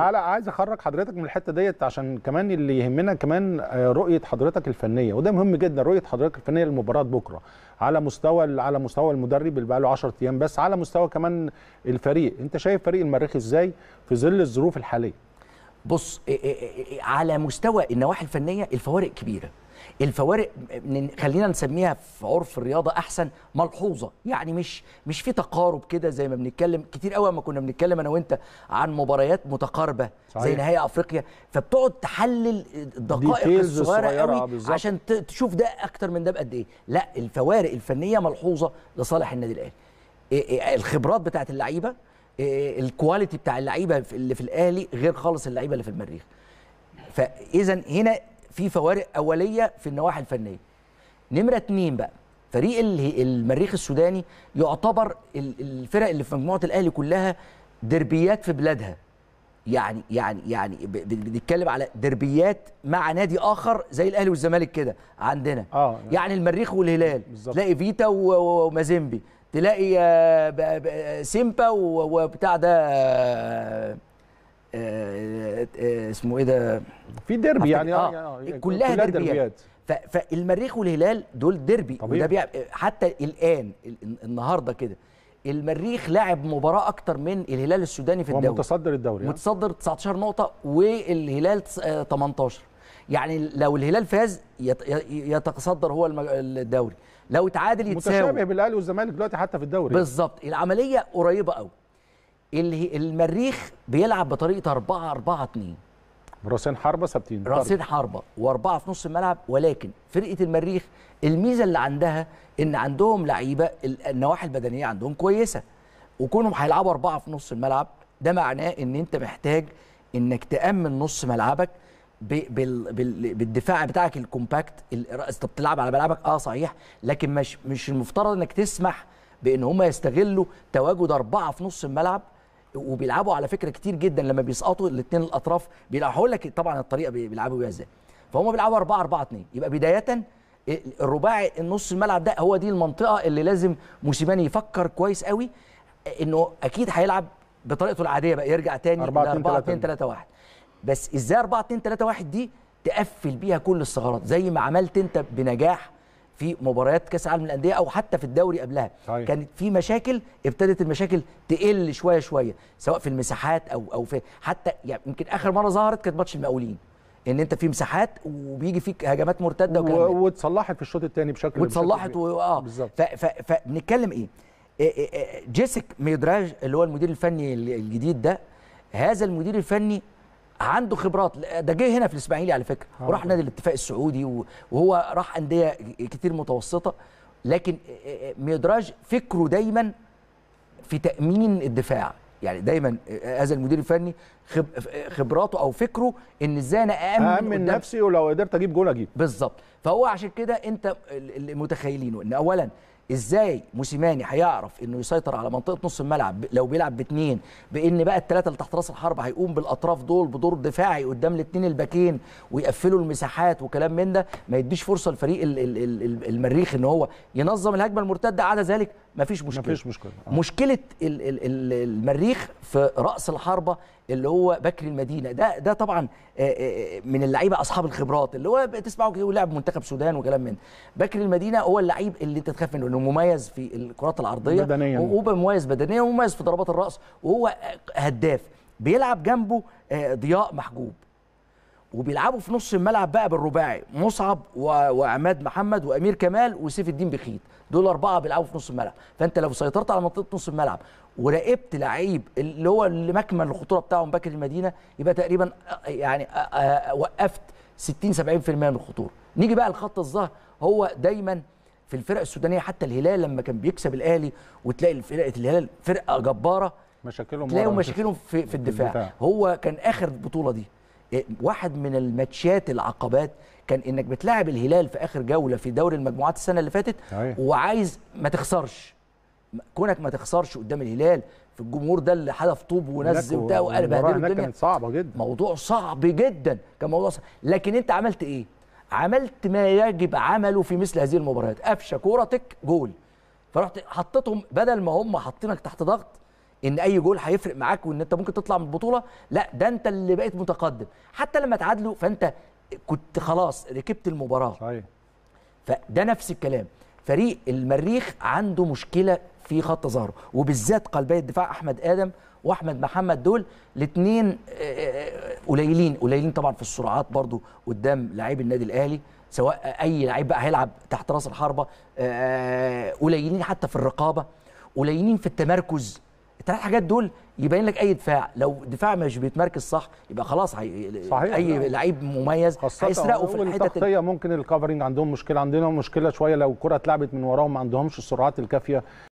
على عايز اخرج حضرتك من الحته ديت عشان كمان اللي يهمنا كمان آه، رؤيه حضرتك الفنيه وده مهم جدا رؤيه حضرتك الفنيه للمباراه بكره على مستوى على مستوى المدرب اللي بقى له 10 ايام بس على مستوى كمان الفريق انت شايف فريق المريخ ازاي في ظل الظروف الحاليه بص على مستوى النواحي الفنيه الفوارق كبيره الفوارق خلينا نسميها في عرف الرياضه احسن ملحوظه يعني مش مش في تقارب كده زي ما بنتكلم كتير قوي ما كنا بنتكلم انا وانت عن مباريات متقاربه صحيح. زي نهائي افريقيا فبتقعد تحلل الدقائق الصغيره قوي آه، عشان تشوف ده اكتر من ده بقد ايه لا الفوارق الفنيه ملحوظه لصالح النادي الاهلي الخبرات بتاعت اللعيبه الكواليتي بتاع اللعيبه اللي في الاهلي غير خالص اللعيبه اللي في المريخ فاذا هنا في فوارق اوليه في النواحي الفنيه نمره اتنين بقى فريق المريخ السوداني يعتبر الفرق اللي في مجموعه الاهلي كلها دربيات في بلادها يعني يعني يعني بنتكلم على دربيات مع نادي اخر زي الاهلي والزمالك كده عندنا آه يعني, يعني المريخ والهلال بالزبط. تلاقي فيتا ومازيمبي تلاقي آه، سيمبا وبتاع ده آه، آه، اسمه ايه ده في ديربي يعني آه, آه، يعني إيه، كلها, كلها ديربيات فالمريخ والهلال دول ديربي طبيعي. وده حتى الان النهارده كده المريخ لعب مباراه اكتر من الهلال السوداني في الدوري متصدر الدوري آه. متصدر 19 نقطه والهلال 18 يعني لو الهلال فاز يتصدر هو الدوري لو تعادل يتساوي متشابه بالاهلي والزمالك دلوقتي حتى في الدوري بالظبط العمليه قريبه قوي اللي المريخ بيلعب بطريقه 4 4 2 راسين حربه ثابتين راسين حربه واربعه في نص الملعب ولكن فرقه المريخ الميزه اللي عندها ان عندهم لعيبه النواحي البدنيه عندهم كويسه وكونهم هيلعبوا اربعه في نص الملعب ده معناه ان انت محتاج انك تامن نص ملعبك بالدفاع بتاعك الكومباكت انت بتلعب على ملعبك اه صحيح لكن مش مش المفترض انك تسمح بان هم يستغلوا تواجد اربعه في نص الملعب وبيلعبوا على فكره كتير جدا لما بيسقطوا الاثنين الاطراف هقول لك طبعا الطريقه بيلعبوا بيها ازاي فهم بيلعبوا 4 4 2 يبقى بدايه الرباعي النص الملعب ده هو دي المنطقه اللي لازم موسيماني يفكر كويس قوي انه اكيد هيلعب بطريقته العاديه بقى يرجع تاني 4 2 3 1 بس ازاي 4 2 3 1 دي تقفل بيها كل الثغرات زي ما عملت انت بنجاح في مباريات كاس العالم للانديه او حتى في الدوري قبلها صحيح. كانت في مشاكل ابتدت المشاكل تقل شويه شويه سواء في المساحات او او في حتى يعني يمكن اخر مره ظهرت كانت ماتش المقاولين ان انت في مساحات وبيجي فيك هجمات مرتده وكلام واتصلحت في الشوط الثاني بشكل واتصلحت و... اه فبنتكلم ايه, إيه-, إيه-, إيه- جيسك ميدراج اللي هو المدير الفني الجديد ده هذا المدير الفني عنده خبرات ده جه هنا في الاسماعيلي على فكره وراح آه. نادي الاتفاق السعودي وهو راح انديه كتير متوسطه لكن آه، آه، ميدراج فكره دايما في تامين الدفاع يعني دايما هذا المدير الفني خبراته او فكره ان ازاي انا اامن اامن نفسي ولو قدرت اجيب جول اجيب بالظبط فهو عشان كده انت اللي متخيلينه ان اولا ازاي موسيماني هيعرف انه يسيطر على منطقه نص الملعب لو بيلعب باثنين بان بقى الثلاثه اللي تحت راس الحرب هيقوم بالاطراف دول بدور دفاعي قدام الاثنين الباكين ويقفلوا المساحات وكلام من ده ما يديش فرصه لفريق المريخ ان هو ينظم الهجمه المرتده عدا ذلك مفيش مشكله مفيش مشكله آه. مشكله الـ الـ الـ المريخ في راس الحربه اللي هو بكري المدينه ده ده طبعا آه، آه، آه، من اللعيبه اصحاب الخبرات اللي هو تسمعه كده لعب منتخب سودان وكلام من بكري المدينه هو اللعيب اللي انت تخاف منه انه مميز في الكرات العرضيه بدنيا وهو مميز بدنيا ومميز في ضربات الراس وهو هداف بيلعب جنبه ضياء محجوب وبيلعبوا في نص الملعب بقى بالرباعي مصعب و... وعماد محمد وامير كمال وسيف الدين بخيت دول اربعه بيلعبوا في نص الملعب فانت لو سيطرت على منطقه نص الملعب وراقبت لعيب اللي هو اللي مكمن الخطوره بتاعه مبكر المدينه يبقى تقريبا آه، يعني آه، آه، وقفت 60 70% من الخطوره نيجي بقى لخط الظهر هو دايما في الفرق السودانيه حتى الهلال لما كان بيكسب الاهلي وتلاقي فرقه الهلال فرقه جباره مشاكلهم مشاكلهم في, في الدفاع. الدفاع هو كان اخر البطوله دي واحد من الماتشات العقبات كان انك بتلاعب الهلال في اخر جوله في دوري المجموعات السنه اللي فاتت أيه. وعايز ما تخسرش كونك ما تخسرش قدام الهلال في الجمهور ده اللي حدف طوب ونزل وبتاع وقلب بهدله الدنيا كانت صعبه جدا موضوع صعب جدا كان موضوع صعب لكن انت عملت ايه؟ عملت ما يجب عمله في مثل هذه المباريات قفشه كورتك جول فرحت حطيتهم بدل ما هم حاطينك تحت ضغط ان اي جول هيفرق معاك وان انت ممكن تطلع من البطوله لا ده انت اللي بقيت متقدم حتى لما تعادلوا فانت كنت خلاص ركبت المباراه صحيح فده نفس الكلام فريق المريخ عنده مشكله في خط ظهره وبالذات قلبي الدفاع احمد ادم واحمد محمد دول الاثنين آه، آه، آه، قليلين قليلين طبعا في السرعات برضو قدام لعيب النادي الاهلي سواء اي لعيب بقى هيلعب تحت راس الحربه قليلين حتى في الرقابه قليلين في التمركز الثلاث حاجات دول يبين لك اي دفاع لو دفاع مش بيتمركز صح يبقى خلاص هي... صحيح اي لعيب مميز هيسرقه في الحته دي ممكن الكفرنج عندهم مشكله عندنا مشكله شويه لو الكره اتلعبت من وراهم ما عندهمش السرعات الكافيه